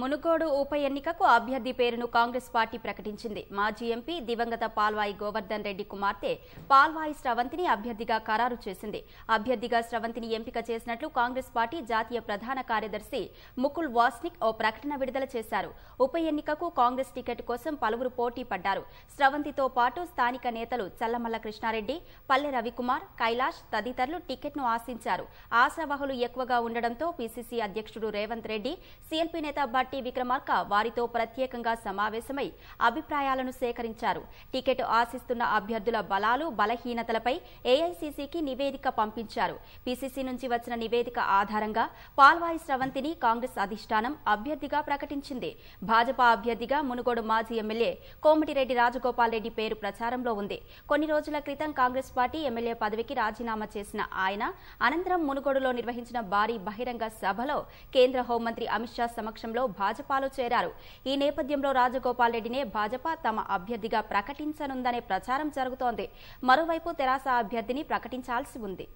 మునుగోడు ఉప ఎన్నికకు అభ్యర్థి పేరును కాంగ్రెస్ పార్టీ ప్రకటించింది మాజీ ఎంపీ దివంగత పాల్వాయి గోవర్ధన్ రెడ్డి కుమార్తె పాల్వాయి స్రవంతిని అభ్యర్థిగా ఖరారు చేసింది అభ్యర్థిగా స్రవంతిని ఎంపిక చేసినట్లు కాంగ్రెస్ పార్టీ జాతీయ ప్రధాన కార్యదర్శి ముకుల్ వాస్నిక్ ఓ ప్రకటన విడుదల చేశారు ఉప ఎన్నికకు కాంగ్రెస్ టికెట్ కోసం పలువురు పోటీ పడ్డారు స్రవంతితో పాటు స్థానిక నేతలు చల్లమల్ల కృష్ణారెడ్డి పల్లె రవికుమార్ కైలాష్ తదితరులు టికెట్ను ఆశించారు ఆశావహులు ఎక్కువగా ఉండడంతో పీసీసీ అధ్యక్షుడు రేవంత్ రెడ్డి సీఎల్పీ నేత పార్టీ విక్రమార్క వారితో ప్రత్యేకంగా సమావేశమై అభిప్రాయాలను సేకరించారు టికెట్ ఆశిస్తున్న అభ్యర్థుల బలాలు బలహీనతలపై ఏఐసీసీకి నివేదిక పంపించారు పీసీసీ నుంచి వచ్చిన నివేదిక ఆధారంగా పాల్వాయి స్రవంతిని కాంగ్రెస్ అధిష్టానం అభ్యర్థిగా ప్రకటించింది భాజపా అభ్యర్థిగా మునుగోడు మాజీ ఎమ్మెల్యే కోమటిరెడ్డి రాజగోపాల్ రెడ్డి పేరు ప్రచారంలో ఉంది కొన్ని రోజుల క్రితం కాంగ్రెస్ పార్టీ ఎమ్మెల్యే పదవికి రాజీనామా చేసిన ఆయన అనంతరం మునుగోడులో నిర్వహించిన భారీ బహిరంగ సభలో కేంద్ర హోంమంత్రి అమిత్ షా సమక్షంలో భాజపాలో చేరారు ఈ నేపథ్యంలో రాజగోపాల్ రెడ్డినే భాజపా తమ అభ్యర్థిగా ప్రకటించనుందనే ప్రచారం జరుగుతోంది మరోవైపు తెరాస అభ్యర్థిని ప్రకటించాల్సి ఉంది